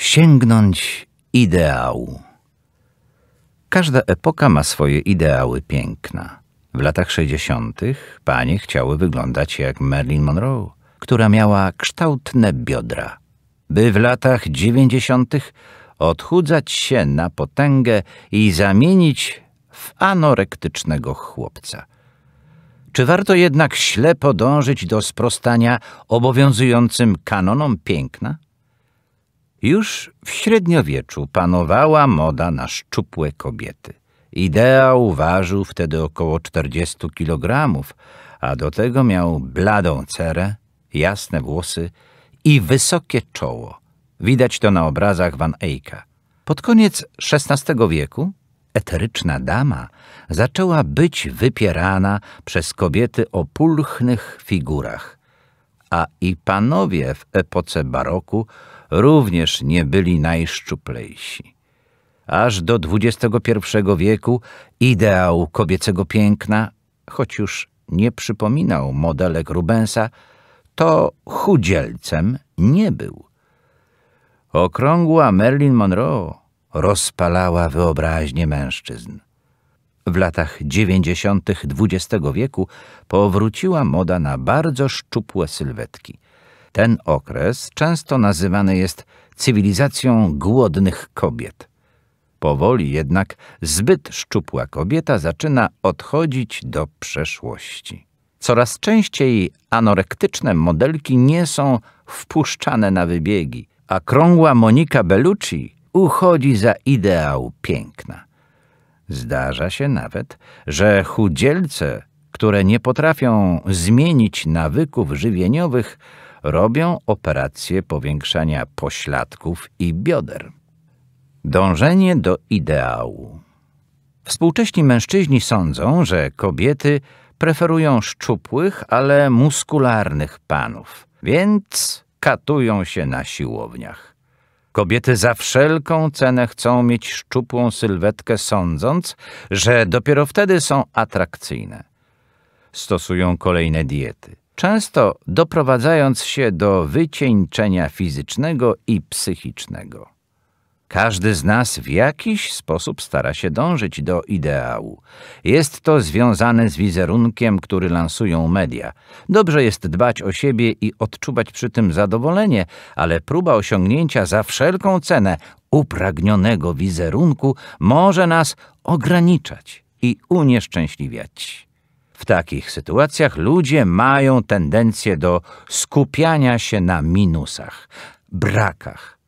Sięgnąć ideału. Każda epoka ma swoje ideały piękna. W latach 60. panie chciały wyglądać jak Marilyn Monroe, która miała kształtne biodra, by w latach 90. odchudzać się na potęgę i zamienić w anorektycznego chłopca. Czy warto jednak ślepo dążyć do sprostania obowiązującym kanonom piękna? Już w średniowieczu panowała moda na szczupłe kobiety. Ideał ważył wtedy około 40 kg, a do tego miał bladą cerę, jasne włosy i wysokie czoło. Widać to na obrazach Van Eycka. Pod koniec XVI wieku eteryczna dama zaczęła być wypierana przez kobiety o pulchnych figurach, a i panowie w epoce baroku również nie byli najszczuplejsi. Aż do XXI wieku ideał kobiecego piękna, choć już nie przypominał modelek Rubensa, to chudzielcem nie był. Okrągła Merlin Monroe rozpalała wyobraźnię mężczyzn. W latach dziewięćdziesiątych XX wieku powróciła moda na bardzo szczupłe sylwetki. Ten okres często nazywany jest cywilizacją głodnych kobiet. Powoli jednak zbyt szczupła kobieta zaczyna odchodzić do przeszłości. Coraz częściej anorektyczne modelki nie są wpuszczane na wybiegi, a krągła Monika Bellucci uchodzi za ideał piękna. Zdarza się nawet, że chudzielce, które nie potrafią zmienić nawyków żywieniowych, robią operacje powiększania pośladków i bioder. Dążenie do ideału Współcześni mężczyźni sądzą, że kobiety preferują szczupłych, ale muskularnych panów, więc katują się na siłowniach. Kobiety za wszelką cenę chcą mieć szczupłą sylwetkę, sądząc, że dopiero wtedy są atrakcyjne. Stosują kolejne diety, często doprowadzając się do wycieńczenia fizycznego i psychicznego. Każdy z nas w jakiś sposób stara się dążyć do ideału. Jest to związane z wizerunkiem, który lansują media. Dobrze jest dbać o siebie i odczuwać przy tym zadowolenie, ale próba osiągnięcia za wszelką cenę upragnionego wizerunku może nas ograniczać i unieszczęśliwiać. W takich sytuacjach ludzie mają tendencję do skupiania się na minusach, brakach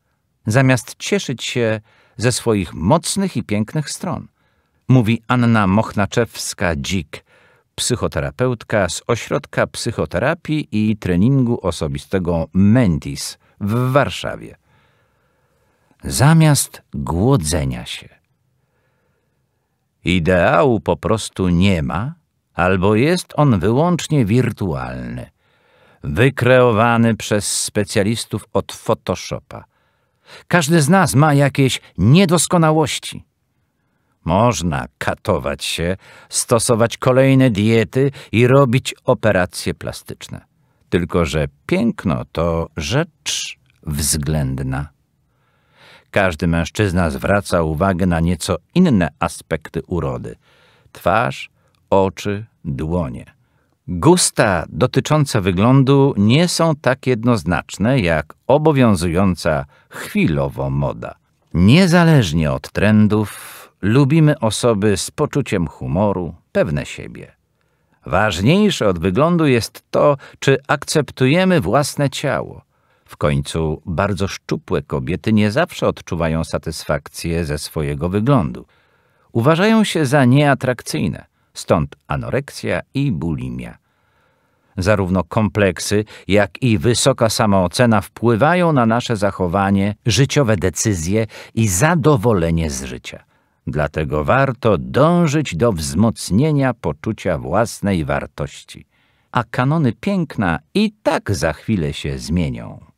zamiast cieszyć się ze swoich mocnych i pięknych stron. Mówi Anna Mochnaczewska-Dzik, psychoterapeutka z Ośrodka Psychoterapii i Treningu Osobistego Mentis w Warszawie. Zamiast głodzenia się. Ideału po prostu nie ma, albo jest on wyłącznie wirtualny, wykreowany przez specjalistów od Photoshopa – każdy z nas ma jakieś niedoskonałości. Można katować się, stosować kolejne diety i robić operacje plastyczne. Tylko, że piękno to rzecz względna. Każdy mężczyzna zwraca uwagę na nieco inne aspekty urody. Twarz, oczy, dłonie. Gusta dotyczące wyglądu nie są tak jednoznaczne jak obowiązująca chwilowo moda. Niezależnie od trendów, lubimy osoby z poczuciem humoru, pewne siebie. Ważniejsze od wyglądu jest to, czy akceptujemy własne ciało. W końcu bardzo szczupłe kobiety nie zawsze odczuwają satysfakcję ze swojego wyglądu. Uważają się za nieatrakcyjne stąd anoreksja i bulimia. Zarówno kompleksy, jak i wysoka samoocena wpływają na nasze zachowanie, życiowe decyzje i zadowolenie z życia. Dlatego warto dążyć do wzmocnienia poczucia własnej wartości. A kanony piękna i tak za chwilę się zmienią.